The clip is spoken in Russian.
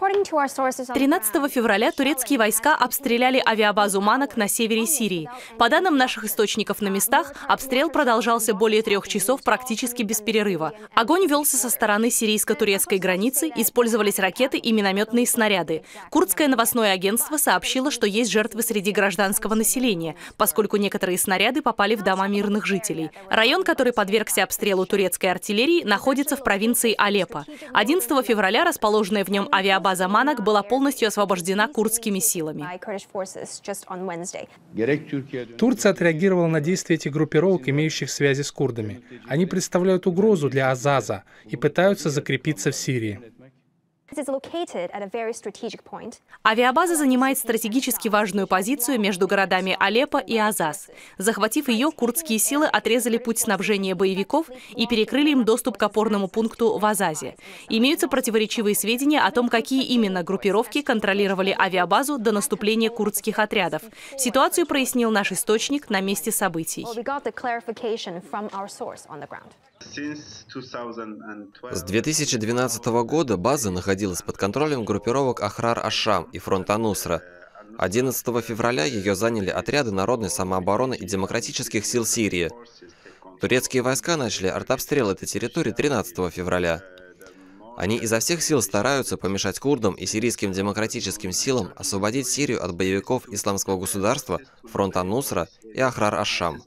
13 февраля турецкие войска обстреляли авиабазу Манок на севере Сирии. По данным наших источников на местах, обстрел продолжался более трех часов практически без перерыва. Огонь велся со стороны сирийско-турецкой границы, использовались ракеты и минометные снаряды. Курдское новостное агентство сообщило, что есть жертвы среди гражданского населения, поскольку некоторые снаряды попали в дома мирных жителей. Район, который подвергся обстрелу турецкой артиллерии, находится в провинции Алеппо. 11 февраля расположенная в нем авиабаза база Манок была полностью освобождена курдскими силами. Турция отреагировала на действия этих группировок, имеющих связи с курдами. Они представляют угрозу для Азаза и пытаются закрепиться в Сирии. Авиабаза занимает стратегически важную позицию между городами Алеппо и Азаз. Захватив ее, курдские силы отрезали путь снабжения боевиков и перекрыли им доступ к опорному пункту в Азазе. Имеются противоречивые сведения о том, какие именно группировки контролировали авиабазу до наступления курдских отрядов. Ситуацию прояснил наш источник на месте событий. С 2012 года база находилась находилась под контролем группировок Ахрар-Ашам и фронта Нусра. 11 февраля ее заняли отряды народной самообороны и демократических сил Сирии. Турецкие войска начали артобстрел этой территории 13 февраля. Они изо всех сил стараются помешать курдам и сирийским демократическим силам освободить Сирию от боевиков исламского государства, фронта Нусра и Ахрар-Ашам.